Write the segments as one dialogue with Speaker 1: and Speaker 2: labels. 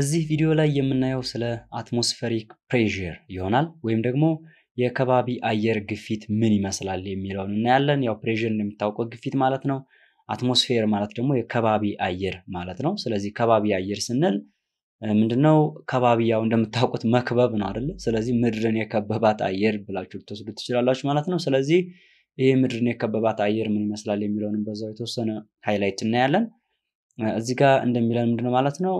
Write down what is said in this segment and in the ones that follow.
Speaker 1: እዚህ ቪዲዮ ላይ የምናየው ስለ አትሞስፌሪክ ፕሬዥር ይሆናል ወይም ደግሞ የከባቢ አየር ግፊት ምን ይመስላል የሚለውን እናያለን። ያው ፕሬዥር እንደሚታወቀው ግፊት ማለት ነው። አትሞስፌር ማለት ደግሞ የከባቢ አየር ማለት ነው። ስለዚህ ከባቢ አየር ስንል ምንድነው? ከባቢ ያው እንደምታውቁት መክበብ ነው አይደለ? ስለዚህ ምድርን የከበባት አየር ብላችሁ ልትወስዱ ትችላላችሁ ማለት ነው። ስለዚህ ይህ ምድርን የከበባት አየር ምን ይመስላል የሚለውንም በዛው የተወሰነ ሃይላይት እናያለን። እዚህ ጋር እንደሚለን ምንድነው ማለት ነው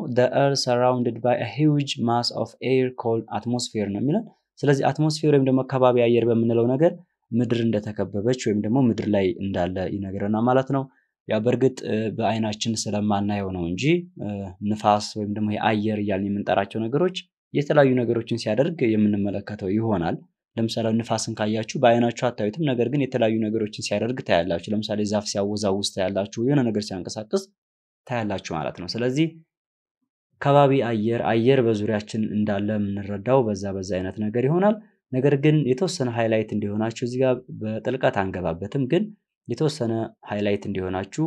Speaker 1: ር ሰራውንድድ ባይ ሂውጅ ማስ ኦፍ ኤር ኮል አትሞስፌር ነው የሚለን። ስለዚህ አትሞስፌር ወይም ደግሞ ከባቢ አየር በምንለው ነገር ምድር እንደተከበበች ወይም ደግሞ ምድር ላይ እንዳለ ይነግረናል ማለት ነው። ያ በእርግጥ በአይናችን ስለማናየው ነው እንጂ ንፋስ ወይም ደግሞ የአየር እያልን የምንጠራቸው ነገሮች የተለያዩ ነገሮችን ሲያደርግ የምንመለከተው ይሆናል። ለምሳሌ ንፋስን ካያችሁ በአይናችሁ አታዩትም፣ ነገር ግን የተለያዩ ነገሮችን ሲያደርግ ታያላችሁ። ለምሳሌ ዛፍ ሲያወዛውዝ ታያላችሁ፣ የሆነ ነገር ሲያንቀሳቅስ ታያላችሁ ማለት ነው። ስለዚህ ከባቢ አየር አየር በዙሪያችን እንዳለ የምንረዳው በዛ በዛ አይነት ነገር ይሆናል። ነገር ግን የተወሰነ ሃይላይት እንዲሆናችሁ እዚህ ጋር በጥልቀት አንገባበትም፣ ግን የተወሰነ ሃይላይት እንዲሆናችሁ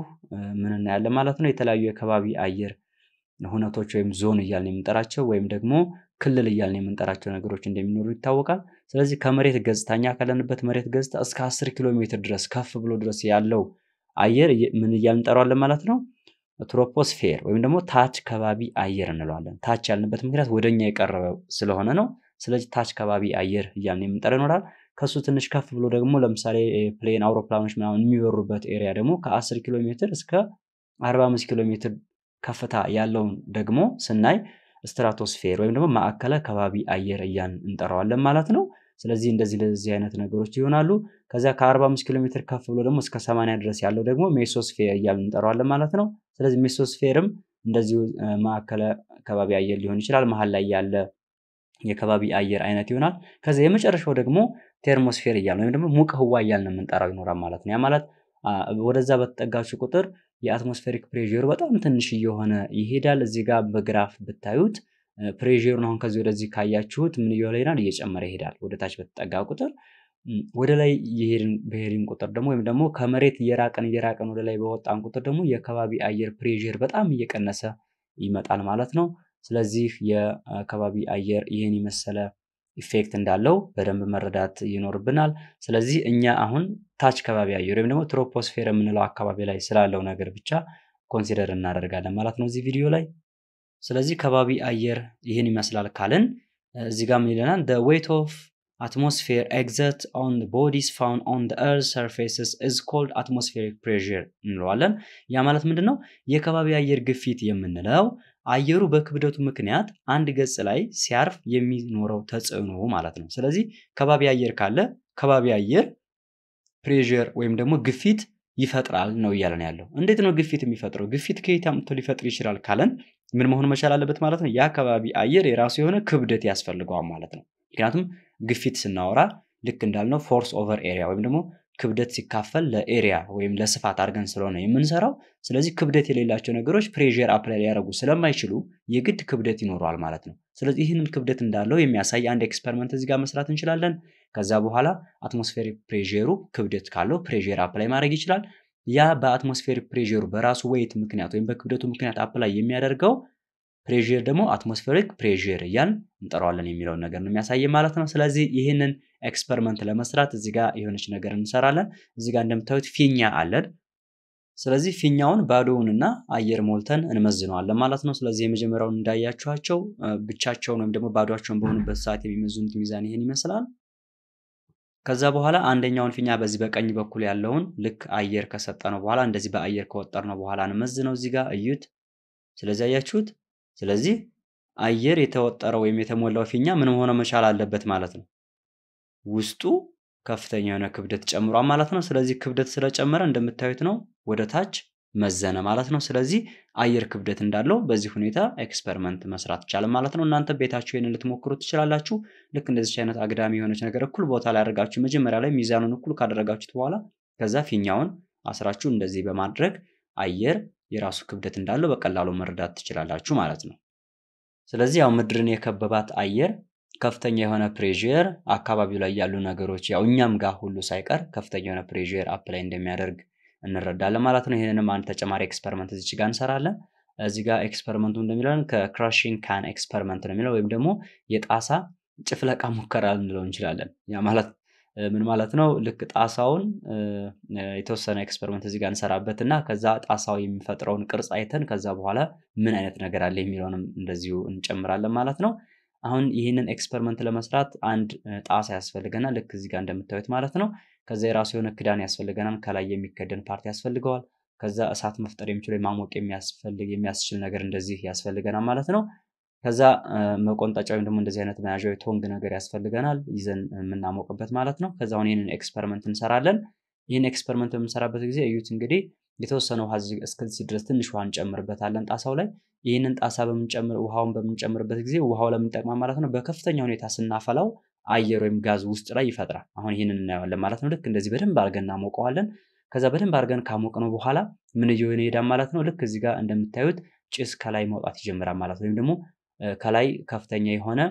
Speaker 1: ምን እናያለን ማለት ነው። የተለያዩ የከባቢ አየር ሁነቶች ወይም ዞን እያልን የምንጠራቸው ወይም ደግሞ ክልል እያልን የምንጠራቸው ነገሮች እንደሚኖሩ ይታወቃል። ስለዚህ ከመሬት ገጽታኛ ካለንበት መሬት ገጽታ እስከ አስር ኪሎ ሜትር ድረስ ከፍ ብሎ ድረስ ያለው አየር ምን እያልን እንጠራዋለን ማለት ነው ትሮፖስፌር ወይም ደግሞ ታች ከባቢ አየር እንለዋለን። ታች ያልንበት ምክንያት ወደኛ የቀረበ ስለሆነ ነው። ስለዚህ ታች ከባቢ አየር እያልን የምንጠራ ይኖራል። ከሱ ትንሽ ከፍ ብሎ ደግሞ ለምሳሌ ፕሌን፣ አውሮፕላኖች ምናምን የሚበሩበት ኤሪያ ደግሞ ከ10 ኪሎ ሜትር እስከ 45 ኪሎ ሜትር ከፍታ ያለውን ደግሞ ስናይ ስትራቶስፌር ወይም ደግሞ ማዕከለ ከባቢ አየር እያን እንጠራዋለን ማለት ነው። ስለዚህ እንደዚህ ለዚህ አይነት ነገሮች ይሆናሉ። ከዚያ ከ45 ኪሎ ሜትር ከፍ ብሎ ደግሞ እስከ 80 ድረስ ያለው ደግሞ ሜሶስፌር እያል እንጠራዋለን ማለት ነው። ስለዚህ ሜሶስፌርም እንደዚሁ ማዕከለ ከባቢ አየር ሊሆን ይችላል። መሀል ላይ ያለ የከባቢ አየር አይነት ይሆናል። ከዚያ የመጨረሻው ደግሞ ቴርሞስፌር እያል ወይም ደግሞ ሙቅ ህዋ እያልን የምንጠራው ይኖራል ማለት ነው። ያ ማለት ወደዛ በተጠጋችሁ ቁጥር የአትሞስፌሪክ ፕሬሩ በጣም ትንሽ እየሆነ ይሄዳል። እዚህ ጋር በግራፍ ብታዩት ፕሬሩን አሁን ከዚህ ወደዚህ ካያችሁት ምን እየሆነ ይሄዳል? እየጨመረ ይሄዳል። ወደታች በተጠጋ ቁጥር ወደ ላይ የሄድን በሄድን ቁጥር ደግሞ ወይም ደግሞ ከመሬት እየራቀን እየራቀን ወደ ላይ በወጣን ቁጥር ደግሞ የከባቢ አየር ፕሬዠር በጣም እየቀነሰ ይመጣል ማለት ነው። ስለዚህ የከባቢ አየር ይህን የመሰለ ኢፌክት እንዳለው በደንብ መረዳት ይኖርብናል። ስለዚህ እኛ አሁን ታች ከባቢ አየር ወይም ደግሞ ትሮፖስፌር የምንለው አካባቢ ላይ ስላለው ነገር ብቻ ኮንሲደር እናደርጋለን ማለት ነው እዚህ ቪዲዮ ላይ። ስለዚህ ከባቢ አየር ይህን ይመስላል ካልን እዚህ ጋር ምን ይለናል? ኦፍ Atmosphere on the bodies found on the earth surfaces is called atmospheric pressure እንለዋለን። ያ ማለት ምንድን ነው? የከባቢ አየር ግፊት የምንለው አየሩ በክብደቱ ምክንያት አንድ ገጽ ላይ ሲያርፍ የሚኖረው ተጽዕኖ ማለት ነው። ስለዚህ ከባቢ አየር ካለ ከባቢ አየር ፕሬር ወይም ደግሞ ግፊት ይፈጥራል ነው እያለን ያለው። እንዴት ነው ግፊት የሚፈጥረው? ግፊት ከየት አምጥቶ ሊፈጥር ይችላል ካለን ምን መሆን መቻል አለበት ማለት ነው። የአካባቢ አየር የራሱ የሆነ ክብደት ያስፈልገዋል ማለት ነው። ምክንያቱም ግፊት ስናወራ ልክ እንዳልነው ፎርስ ኦቨር ኤሪያ ወይም ደግሞ ክብደት ሲካፈል ለኤሪያ ወይም ለስፋት አድርገን ስለሆነ የምንሰራው። ስለዚህ ክብደት የሌላቸው ነገሮች ፕሬር አፕላይ ሊያደርጉ ስለማይችሉ የግድ ክብደት ይኖረዋል ማለት ነው። ስለዚህ ይህንን ክብደት እንዳለው የሚያሳይ አንድ ኤክስፐሪመንት እዚህ ጋር መስራት እንችላለን። ከዛ በኋላ አትሞስፌሪ ፕሬሩ ክብደት ካለው ፕሬር አፕላይ ማድረግ ይችላል። ያ በአትሞስፌሪክ ፕሬሩ በራሱ ወይት ምክንያት ወይም በክብደቱ ምክንያት አፕላይ የሚያደርገው ፕሬር ደግሞ አትሞስፌሪክ ፕሬር እያን እንጠራዋለን የሚለውን ነገር ነው የሚያሳየ ማለት ነው። ስለዚህ ይህንን ኤክስፐሪመንት ለመስራት እዚህ ጋር የሆነች ነገር እንሰራለን። እዚህ ጋር እንደምታዩት ፊኛ አለን። ስለዚህ ፊኛውን ባዶውንና አየር ሞልተን እንመዝነዋለን ማለት ነው። ስለዚህ የመጀመሪያውን እንዳያችኋቸው ብቻቸውን ወይም ደግሞ ባዶቸውን በሆኑበት ሰዓት የሚመዝኑት ሚዛን ይህን ይመስላል። ከዛ በኋላ አንደኛውን ፊኛ በዚህ በቀኝ በኩል ያለውን ልክ አየር ከሰጠነው በኋላ እንደዚህ በአየር ከወጠርነው በኋላ እንመዝነው እዚህ ጋር እዩት። ስለዚህ አያችሁት ስለዚህ አየር የተወጠረ ወይም የተሞላው ፊኛ ምን ሆነ መቻል አለበት ማለት ነው። ውስጡ ከፍተኛ የሆነ ክብደት ጨምሯል ማለት ነው። ስለዚህ ክብደት ስለጨመረ እንደምታዩት ነው ወደ ታች መዘነ ማለት ነው። ስለዚህ አየር ክብደት እንዳለው በዚህ ሁኔታ ኤክስፐሪመንት መስራት ይቻላል ማለት ነው። እናንተ ቤታችሁ ይህንን ልትሞክሩ ትችላላችሁ። ልክ እንደዚች አይነት አግዳሚ የሆነች ነገር እኩል ቦታ ላይ አድርጋችሁ መጀመሪያ ላይ ሚዛኑን እኩል ካደረጋችሁት በኋላ ከዛ ፊኛውን አስራችሁ እንደዚህ በማድረግ አየር የራሱ ክብደት እንዳለው በቀላሉ መረዳት ትችላላችሁ ማለት ነው። ስለዚህ ያው ምድርን የከበባት አየር ከፍተኛ የሆነ ፕሬዥየር አካባቢው ላይ ያሉ ነገሮች ያው እኛም ጋር ሁሉ ሳይቀር ከፍተኛ የሆነ ፕሬዥር አፕላይ እንደሚያደርግ እንረዳለን ማለት ነው። ይህንንም አንድ ተጨማሪ ኤክስፐሪመንት እዚች ጋር እንሰራለን። እዚህ ጋር ኤክስፐሪመንቱ እንደሚለን ከክራሽንግ ካን ኤክስፐሪመንት ነው የሚለው ወይም ደግሞ የጣሳ ጭፍለቃ ሙከራ ልንለው እንችላለን። ያ ማለት ምን ማለት ነው? ልክ ጣሳውን የተወሰነ ኤክስፐሪመንት እዚጋ እንሰራበት እና ከዛ ጣሳው የሚፈጥረውን ቅርጽ አይተን ከዛ በኋላ ምን አይነት ነገር አለ የሚለውንም እንደዚሁ እንጨምራለን ማለት ነው። አሁን ይህንን ኤክስፐሪመንት ለመስራት አንድ ጣሳ ያስፈልገናል። ልክ እዚጋ እንደምታዩት ማለት ነው። ከዛ የራሱ የሆነ ክዳን ያስፈልገናል። ከላይ የሚከደን ፓርቲ ያስፈልገዋል። ከዛ እሳት መፍጠር የሚችለ ማሞቅ የሚያስችል ነገር እንደዚህ ያስፈልገናል ማለት ነው። ከዛ መቆንጠጫ ወይም ደግሞ እንደዚህ አይነት መያዣዊ ቶንግ ነገር ያስፈልገናል ይዘን የምናሞቅበት ማለት ነው። ከዛ አሁን ይህንን ኤክስፐሪመንት እንሰራለን። ይህን ኤክስፐሪመንት በምንሰራበት ጊዜ እዩት እንግዲህ የተወሰነ ውሃ እስከዚህ ድረስ ትንሽ ውሃ እንጨምርበታለን ጣሳው ላይ። ይህንን ጣሳ በምንጨምር ውሃውን በምንጨምርበት ጊዜ ውሃው ለምንጠቅማ ማለት ነው በከፍተኛ ሁኔታ ስናፈላው አየር ወይም ጋዝ ውስጥ ላይ ይፈጥራል። አሁን ይህንን እናየዋለን ማለት ነው። ልክ እንደዚህ በደንብ አድርገን እናሞቀዋለን። ከዛ በደንብ አድርገን ነው በኋላ ምን እየሆነ ይሄዳል ማለት ነው። ልክ እዚህ ጋር እንደምታዩት ጭስ ከላይ መውጣት ይጀምራል ማለት ነው። ወይም ደግሞ ከላይ ከፍተኛ የሆነ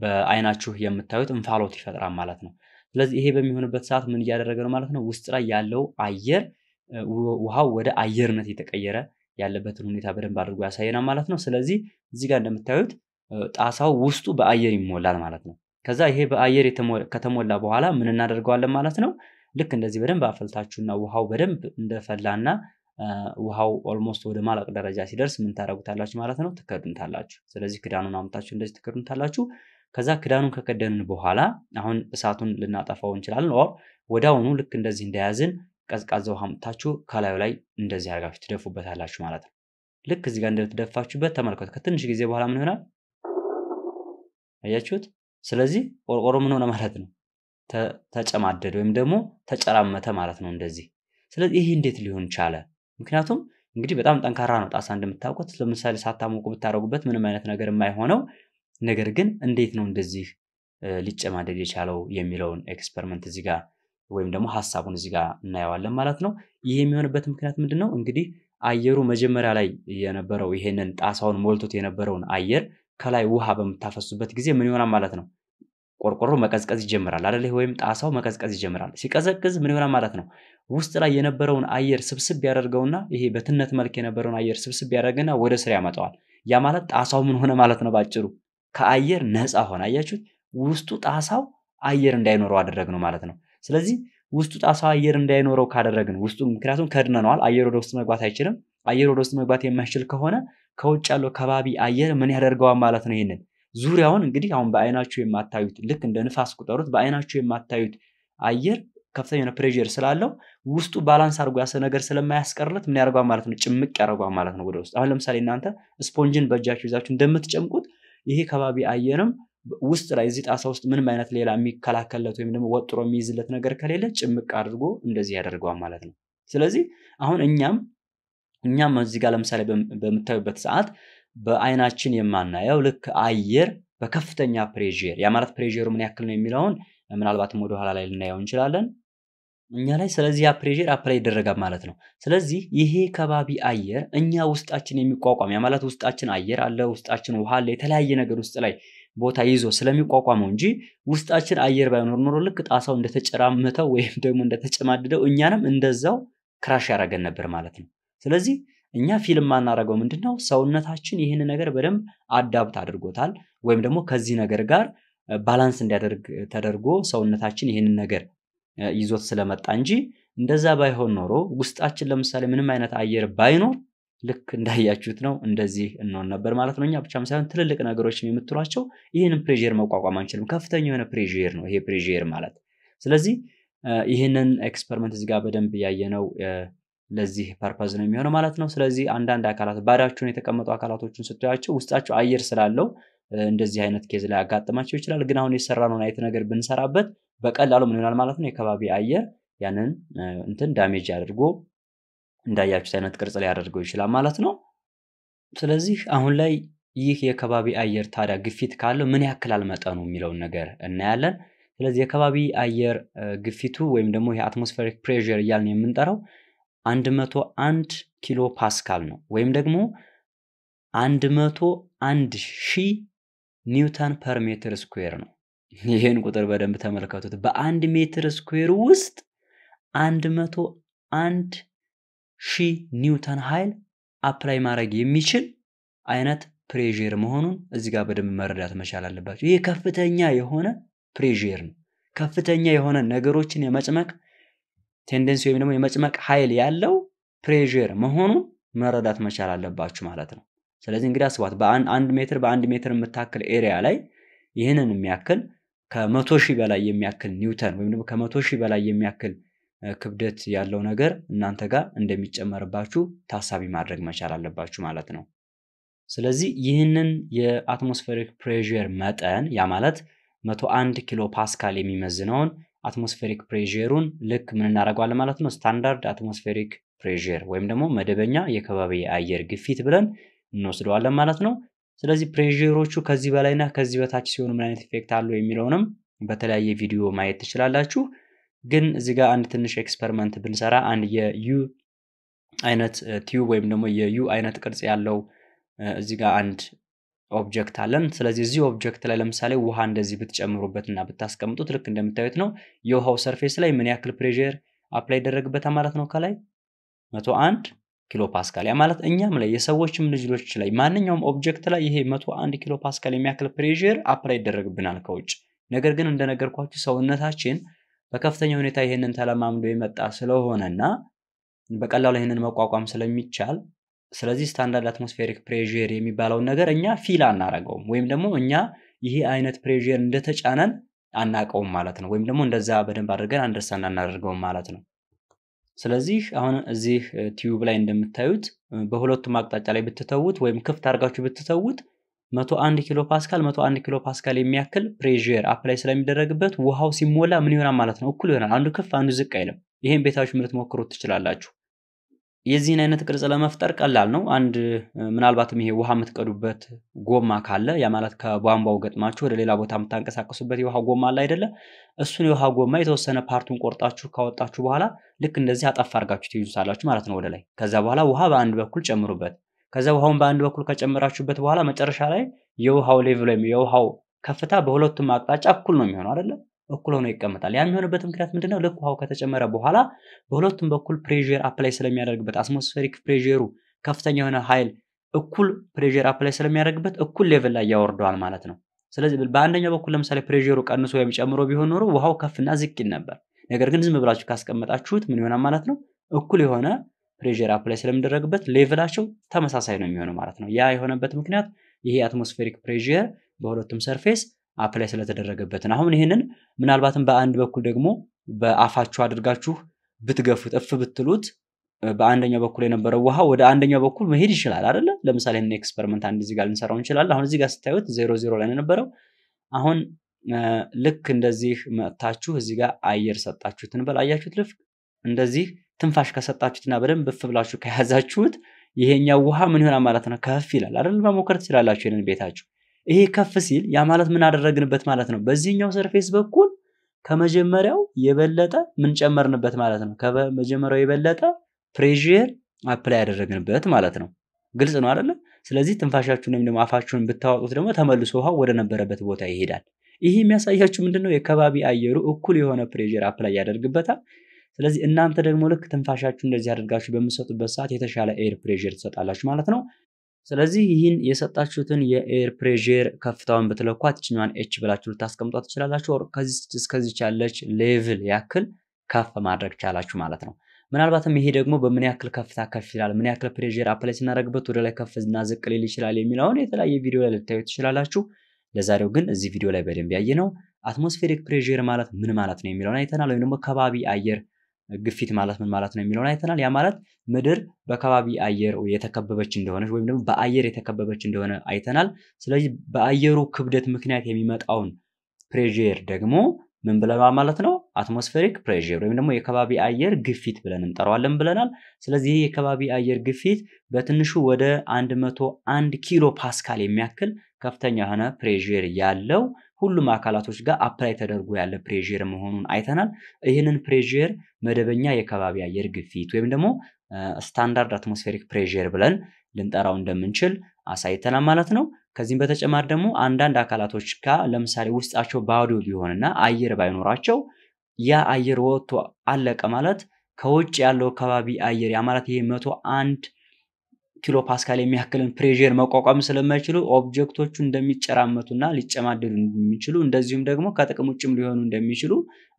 Speaker 1: በአይናችሁ የምታዩት እንፋሎት ይፈጥራል ማለት ነው። ስለዚህ ይሄ በሚሆንበት ሰዓት ምን እያደረገ ነው ማለት ነው? ውስጥ ላይ ያለው አየር ውሃው ወደ አየርነት የተቀየረ ያለበትን ሁኔታ በደንብ አድርጎ ያሳየናል ማለት ነው። ስለዚህ እዚህ ጋር እንደምታዩት ጣሳው ውስጡ በአየር ይሞላል ማለት ነው። ከዛ ይሄ በአየር ከተሞላ በኋላ ምን እናደርገዋለን ማለት ነው? ልክ እንደዚህ በደንብ አፈልታችሁና ውሃው በደንብ እንደፈላና ውሃው ኦልሞስት ወደ ማለቅ ደረጃ ሲደርስ ምን ታደረጉታላችሁ ማለት ነው? ትከዱንታላችሁ። ስለዚህ ክዳኑን አምታችሁ እንደዚህ ትከዱንታላችሁ። ከዛ ክዳኑን ከከደንን በኋላ አሁን እሳቱን ልናጠፋው እንችላለን። ኦር ወዲያውኑ ልክ እንደዚህ እንደያዝን ቀዝቃዛ ውሃ አምታችሁ ከላዩ ላይ እንደዚህ አድርጋችሁ ትደፉበታላችሁ ማለት ነው። ልክ እዚህ ጋር እንደተደፋችሁበት ተመልከቱ። ከትንሽ ጊዜ በኋላ ምን ይሆናል? አያችሁት? ስለዚህ ቆርቆሮ ምን ሆነ ማለት ነው? ተጨማደደ ወይም ደግሞ ተጨራመተ ማለት ነው እንደዚህ። ስለዚህ ይሄ እንዴት ሊሆን ቻለ? ምክንያቱም እንግዲህ በጣም ጠንካራ ነው ጣሳ እንደምታውቁት። ለምሳሌ ሳታሞቁ ብታደረጉበት ምንም አይነት ነገር የማይሆነው ነገር ግን እንዴት ነው እንደዚህ ሊጨማደድ የቻለው የሚለውን ኤክስፐሪመንት እዚ ወይም ደግሞ ሀሳቡን እዚ እናየዋለን ማለት ነው። ይህ የሚሆንበት ምክንያት ምንድን ነው? እንግዲህ አየሩ መጀመሪያ ላይ የነበረው ይሄንን ጣሳውን ሞልቶት የነበረውን አየር ከላይ ውሃ በምታፈሱበት ጊዜ ምን ይሆናል ማለት ነው? ቆርቆሮ መቀዝቀዝ ይጀምራል አይደል? ወይም ጣሳው መቀዝቀዝ ይጀምራል። ሲቀዘቅዝ ምን ይሆናል ማለት ነው? ውስጥ ላይ የነበረውን አየር ስብስብ ያደርገውና ይሄ በትነት መልክ የነበረውን አየር ስብስብ ያደርገና ወደ ስር ያመጣዋል። ያ ማለት ጣሳው ምን ሆነ ማለት ነው? ባጭሩ ከአየር ነፃ ሆነ። አያችሁት? ውስጡ ጣሳው አየር እንዳይኖረው አደረግ ነው ማለት ነው። ስለዚህ ውስጡ ጣሳው አየር እንዳይኖረው ካደረግን ውስጡ ምክንያቱም ከድነነዋል፣ አየር ወደ ውስጥ መግባት አይችልም። አየር ወደ ውስጥ መግባት የማይችል ከሆነ ከውጭ ያለው ከባቢ አየር ምን ያደርገዋል ማለት ነው? ይህንን ዙሪያውን እንግዲህ አሁን በአይናችሁ የማታዩት ልክ እንደ ንፋስ ቁጠሩት። በአይናችሁ የማታዩት አየር ከፍተኛ የሆነ ፕሬር ስላለው ውስጡ ባላንስ አድርጎ ያሰ ነገር ስለማያስቀርለት ምን ያደርጓ ማለት ነው፣ ጭምቅ ያደርጓ ማለት ነው ወደ ውስጥ። አሁን ለምሳሌ እናንተ ስፖንጅን በእጃችሁ ይዛችሁ እንደምትጨምቁት ይሄ ከባቢ አየርም ውስጥ ላይ እዚህ ጣሳ ውስጥ ምንም አይነት ሌላ የሚከላከልለት ወይም ደግሞ ወጥሮ የሚይዝለት ነገር ከሌለ ጭምቅ አድርጎ እንደዚህ ያደርገዋል ማለት ነው። ስለዚህ አሁን እኛም እኛም እዚህ ጋር ለምሳሌ በምታዩበት ሰዓት በአይናችን የማናየው ልክ አየር በከፍተኛ ፕሬር ያ ማለት ፕሬሩ ምን ያክል ነው የሚለውን ምናልባትም ወደኋላ ላይ ልናየው እንችላለን እኛ ላይ ስለዚህ ያ ፕሬር አፕላይ ይደረጋል ማለት ነው። ስለዚህ ይሄ ከባቢ አየር እኛ ውስጣችን የሚቋቋም ያ ማለት ውስጣችን አየር አለ፣ ውስጣችን ውሃ አለ፣ የተለያየ ነገር ውስጥ ላይ ቦታ ይዞ ስለሚቋቋመው እንጂ ውስጣችን አየር ባይኖር ኖሮ ልክ ጣሳው እንደተጨራመተው ወይም ደግሞ እንደተጨማድደው እኛንም እንደዛው ክራሽ ያደረገን ነበር ማለት ነው። ስለዚህ እኛ ፊልም ማናረገው ምንድነው ሰውነታችን ይህን ነገር በደንብ አዳብት አድርጎታል ወይም ደግሞ ከዚህ ነገር ጋር ባላንስ እንዲያደርግ ተደርጎ ሰውነታችን ይህንን ነገር ይዞት ስለመጣ እንጂ እንደዛ ባይሆን ኖሮ ውስጣችን ለምሳሌ ምንም አይነት አየር ባይኖር ልክ እንዳያችሁት ነው እንደዚህ እንሆን ነበር ማለት ነው። እኛ ብቻም ሳይሆን ትልልቅ ነገሮችም የምትሏቸው ይህንን ፕሬር መቋቋም አንችልም። ከፍተኛ የሆነ ፕሬር ነው ይሄ ፕሬር ማለት። ስለዚህ ይህንን ኤክስፐሪመንት እዚጋ በደንብ ያየነው ለዚህ ፐርፐዝ ነው የሚሆነው ማለት ነው። ስለዚህ አንዳንድ አካላት ባዳችሁን የተቀመጡ አካላቶችን ስትያቸው ውስጣቸው አየር ስላለው እንደዚህ አይነት ኬዝ ላይ ያጋጥማቸው ይችላል። ግን አሁን የሰራነውን አይነት ነገር ብንሰራበት በቀላሉ ምን ይሆናል ማለት ነው የከባቢ አየር ያንን እንትን ዳሜጅ አድርጎ እንዳያችሁት አይነት ቅርጽ ላይ ይችላል ማለት ነው። ስለዚህ አሁን ላይ ይህ የከባቢ አየር ታዲያ ግፊት ካለው ምን ያክላል መጠኑ የሚለውን ነገር እናያለን። ስለዚህ የከባቢ አየር ግፊቱ ወይም ደግሞ የአትሞስፌሪክ ፕሬር እያልን የምንጠራው 101 ኪሎ ፓስካል ነው ወይም ደግሞ 101 ሺህ ኒውተን ፐር ሜትር ስኩዌር ነው። ይህን ቁጥር በደንብ ተመልከቱት። በአንድ ሜትር ስኩዌር ውስጥ 101 ሺህ ኒውተን ኃይል አፕላይ ማድረግ የሚችል አይነት ፕሬዥር መሆኑን እዚ ጋር በደንብ መረዳት መቻል አለባቸው። ይህ ከፍተኛ የሆነ ፕሬዥር ነው። ከፍተኛ የሆነ ነገሮችን የመጭመቅ ቴንደንሲ ወይም ደግሞ የመጭመቅ ኃይል ያለው ፕሬር መሆኑን መረዳት መቻል አለባችሁ ማለት ነው። ስለዚህ እንግዲህ አስቧት በአንድ ሜትር በአንድ ሜትር የምታክል ኤሪያ ላይ ይህንን የሚያክል ከመቶ ሺህ በላይ የሚያክል ኒውተን ወይም ደግሞ ከመቶ ሺህ በላይ የሚያክል ክብደት ያለው ነገር እናንተ ጋር እንደሚጨመርባችሁ ታሳቢ ማድረግ መቻል አለባችሁ ማለት ነው። ስለዚህ ይህንን የአትሞስፌሪክ ፕሬር መጠን ያ ማለት 101 ኪሎ ፓስካል የሚመዝነውን አትሞስፌሪክ ፕሬሩን ልክ ምን እናደርገዋለን ማለት ነው ስታንዳርድ አትሞስፌሪክ ፕሬር ወይም ደግሞ መደበኛ የከባቢ የአየር ግፊት ብለን እንወስደዋለን ማለት ነው። ስለዚህ ፕሬሮቹ ከዚህ በላይና ከዚህ በታች ሲሆኑ ምን አይነት ኢፌክት አለው የሚለውንም በተለያየ ቪዲዮ ማየት ትችላላችሁ። ግን እዚህ ጋር አንድ ትንሽ ኤክስፐሪመንት ብንሰራ አንድ የዩ አይነት ቲዩብ ወይም ደግሞ የዩ አይነት ቅርጽ ያለው እዚህ ጋር አንድ ኦብጀክት አለን። ስለዚህ እዚህ ኦብጀክት ላይ ለምሳሌ ውሃ እንደዚህ ብትጨምሩበት እና ብታስቀምጡት ልክ እንደምታዩት ነው። የውሃው ሰርፌስ ላይ ምን ያክል ፕሬር አፕላይ ይደረግበታል ማለት ነው። ከላይ 1 ኪሎ ፓስካል ያ ማለት እኛም ላይ የሰዎችም ልጅሎች ላይ ማንኛውም ኦብጀክት ላይ ይሄ መቶ ኪሎ ፓስካል የሚያክል ፕሬር አፕላይ ይደረግብናል ከውጭ። ነገር ግን እንደነገርኳችሁ ሰውነታችን በከፍተኛ ሁኔታ ይህንን ተለማምዶ የመጣ ስለሆነና በቀላሉ ይህንን መቋቋም ስለሚቻል ስለዚህ ስታንዳርድ አትሞስፌሪክ ፕሬር የሚባለውን ነገር እኛ ፊል አናረገውም ወይም ደግሞ እኛ ይሄ አይነት ፕሬር እንደተጫነን አናቀውም ማለት ነው። ወይም ደግሞ እንደዛ በደንብ አድርገን አንደርስታንድ አናደርገውም ማለት ነው። ስለዚህ አሁን እዚህ ቲዩብ ላይ እንደምታዩት በሁለቱም አቅጣጫ ላይ ብትተዉት ወይም ክፍት አድርጋችሁ ብትተዉት መቶ ኪሎ ፓስካል መቶ ኪሎ ፓስካል የሚያክል ፕሬር አፕላይ ስለሚደረግበት ውሃው ሲሞላ ምን ይሆናል ማለት ነው? እኩል ይሆናል። አንዱ ክፍ አንዱ ዝቅ አይልም። ይህም ቤታችሁ ልትሞክሩት ትችላላችሁ። የዚህን አይነት ቅርጽ ለመፍጠር ቀላል ነው። አንድ ምናልባትም ይሄ ውሃ የምትቀዱበት ጎማ ካለ ያ ማለት ከቧንቧው ገጥማችሁ ወደ ሌላ ቦታ የምታንቀሳቀሱበት የውሃ ጎማ አለ አይደለ? እሱን የውሃ ጎማ የተወሰነ ፓርቱን ቆርጣችሁ ካወጣችሁ በኋላ ልክ እንደዚህ አጠፍ አድርጋችሁ ትይዙታላችሁ ማለት ነው ወደ ላይ። ከዛ በኋላ ውሃ በአንድ በኩል ጨምሩበት። ከዛ ውሃውን በአንድ በኩል ከጨመራችሁበት በኋላ መጨረሻ ላይ የውሃው ሌቭል ወይም የውሃው ከፍታ በሁለቱም አቅጣጫ እኩል ነው የሚሆነው አይደለም እኩል ሆኖ ይቀመጣል። ያ የሚሆንበት ምክንያት ምንድነው? ልክ ውሃው ከተጨመረ በኋላ በሁለቱም በኩል ፕሬር አፕላይ ስለሚያደርግበት አትሞስፌሪክ ፕሬሩ ከፍተኛ የሆነ ኃይል እኩል ፕሬር አፕላይ ስለሚያደርግበት እኩል ሌቭል ላይ ያወርደዋል ማለት ነው። ስለዚህ በአንደኛው በኩል ለምሳሌ ፕሬሩ ቀንሶ ወይም ጨምሮ ቢሆን ኖሮ ውሃው ከፍና ዝቅ ይል ነበር። ነገር ግን ዝም ብላችሁ ካስቀመጣችሁት ምን ይሆናል ማለት ነው? እኩል የሆነ ፕሬር አፕላይ ስለሚደረግበት ሌቭላቸው ተመሳሳይ ነው የሚሆነው ማለት ነው። ያ የሆነበት ምክንያት ይሄ አትሞስፌሪክ ፕሬር በሁለቱም ሰርፌስ አፕላይ ስለተደረገበትን አሁን ይህንን ምናልባትም በአንድ በኩል ደግሞ በአፋችሁ አድርጋችሁ ብትገፉት እፍ ብትሉት በአንደኛው በኩል የነበረው ውሃ ወደ አንደኛው በኩል መሄድ ይችላል አደለ ለምሳሌ ን ኤክስፐሪመንት አንድ ዚጋ ልንሰራው እንችላለን። አሁን እዚህ ጋር ስታዩት ዜሮ ዜሮ ላይ ነበረው አሁን ልክ እንደዚህ መጥታችሁ እዚህ ጋር አየር ሰጣችሁት እንበል። አያችሁት? ልፍ እንደዚህ ትንፋሽ ከሰጣችሁትና በደንብ እፍ ብላችሁ ከያዛችሁት ይሄኛው ውሃ ምን ይሆናል ማለት ነው? ከፍ ይላል አደለ መሞከር ትችላላችሁ ይንን ቤታችሁ ይሄ ከፍ ሲል ያ ማለት ምን አደረግንበት ማለት ነው። በዚህኛው ሰርፌስ በኩል ከመጀመሪያው የበለጠ ምን ጨመርንበት ማለት ነው። ከመጀመሪያው የበለጠ ፕሬዥር አፕላይ ያደረግንበት ማለት ነው። ግልጽ ነው አይደለ? ስለዚህ ትንፋሻችሁን ወይም ደግሞ አፋችሁን ብታወጡት ደግሞ ተመልሶ ውሃው ወደ ነበረበት ቦታ ይሄዳል። ይህ የሚያሳያችሁ ምንድነው የከባቢ አየሩ እኩል የሆነ ፕሬዥር አፕላይ ያደርግበታል። ስለዚህ እናንተ ደግሞ ልክ ትንፋሻችሁ እንደዚህ አድርጋችሁ በምሰጡበት ሰዓት የተሻለ ኤር ፕሬዥር ትሰጣላችሁ ማለት ነው። ስለዚህ ይህን የሰጣችሁትን የኤር ፕሬር ከፍታውን ብትለኳት ትችኛዋን ኤች ብላችሁ ልታስቀምጧ ትችላላችሁ። ከዚች እስከዚች ያለች ሌቭል ያክል ከፍ ማድረግ ቻላችሁ ማለት ነው። ምናልባትም ይሄ ደግሞ በምን ያክል ከፍታ ከፍ ይላል፣ ምን ያክል ፕሬር አፕላይ ስናደርግበት ወደ ላይ ከፍና ዝቅ ሊል ይችላል የሚለውን የተለያየ ቪዲዮ ላይ ልታዩ ትችላላችሁ። ለዛሬው ግን እዚህ ቪዲዮ ላይ በደንብ ያየ ነው አትሞስፌሪክ ፕሬር ማለት ምን ማለት ነው የሚለውን አይተናል። ወይም ደግሞ ከባቢ አየር ግፊት ማለት ምን ማለት ነው የሚለውን አይተናል። ያ ማለት ምድር በከባቢ አየር የተከበበች እንደሆነች ወይም ደግሞ በአየር የተከበበች እንደሆነ አይተናል። ስለዚህ በአየሩ ክብደት ምክንያት የሚመጣውን ፕሬር ደግሞ ምን ብለናል ማለት ነው? አትሞስፌሪክ ፕሬር ወይም ደግሞ የከባቢ አየር ግፊት ብለን እንጠራዋለን ብለናል። ስለዚህ የከባቢ አየር ግፊት በትንሹ ወደ 101 ኪሎ ፓስካል የሚያክል ከፍተኛ የሆነ ፕሬር ያለው ሁሉም አካላቶች ጋር አፕላይ ተደርጎ ያለ ፕሬር መሆኑን አይተናል። ይህንን ፕሬር መደበኛ የከባቢ አየር ግፊት ወይም ደግሞ ስታንዳርድ አትሞስፌሪክ ፕሬር ብለን ልንጠራው እንደምንችል አሳይተናል ማለት ነው። ከዚህም በተጨማሪ ደግሞ አንዳንድ አካላቶች ጋር ለምሳሌ ውስጣቸው ባዶ ቢሆንና አየር ባይኖራቸው ያ አየር ወጥቶ አለቀ ማለት ከውጭ ያለው ከባቢ አየር ያ ማለት ይሄ መቶ አንድ ኪሎ ፓስካል የሚያክልን ፕሬር መቋቋም ስለማይችሉ ኦብጀክቶቹ እንደሚጨራመቱና ሊጨማደዱ እንደሚችሉ እንደዚሁም ደግሞ ከጥቅም ውጭም ሊሆኑ እንደሚችሉ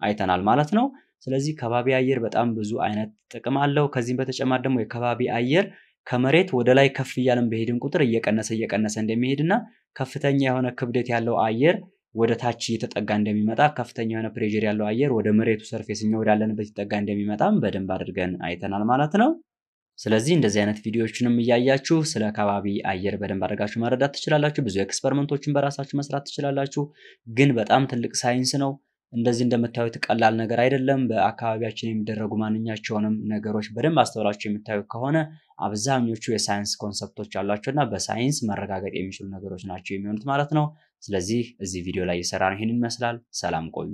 Speaker 1: አይተናል ማለት ነው። ስለዚህ ከባቢ አየር በጣም ብዙ አይነት ጥቅም አለው። ከዚህም በተጨማሪ ደግሞ የከባቢ አየር ከመሬት ወደ ላይ ከፍ እያለን በሄድን ቁጥር እየቀነሰ እየቀነሰ እንደሚሄድና ከፍተኛ የሆነ ክብደት ያለው አየር ወደ ታች እየተጠጋ እንደሚመጣ ከፍተኛ የሆነ ፕሬር ያለው አየር ወደ መሬቱ ሰርፌስ እኛ ወዳለንበት ይጠጋ እንደሚመጣም በደንብ አድርገን አይተናል ማለት ነው። ስለዚህ እንደዚህ አይነት ቪዲዮዎችንም እያያችሁ ስለ ከባቢ አየር በደንብ አድርጋችሁ መረዳት ትችላላችሁ። ብዙ ኤክስፐሪመንቶችን በራሳችሁ መስራት ትችላላችሁ። ግን በጣም ትልቅ ሳይንስ ነው። እንደዚህ እንደምታዩት ቀላል ነገር አይደለም። በአካባቢያችን የሚደረጉ ማንኛቸውንም ነገሮች በደንብ አስተውላችሁ የምታዩ ከሆነ አብዛኞቹ የሳይንስ ኮንሰፕቶች አሏቸው እና በሳይንስ መረጋገጥ የሚችሉ ነገሮች ናቸው የሚሆኑት ማለት ነው። ስለዚህ እዚህ ቪዲዮ ላይ ነው ይህን ይመስላል። ሰላም ቆዩ።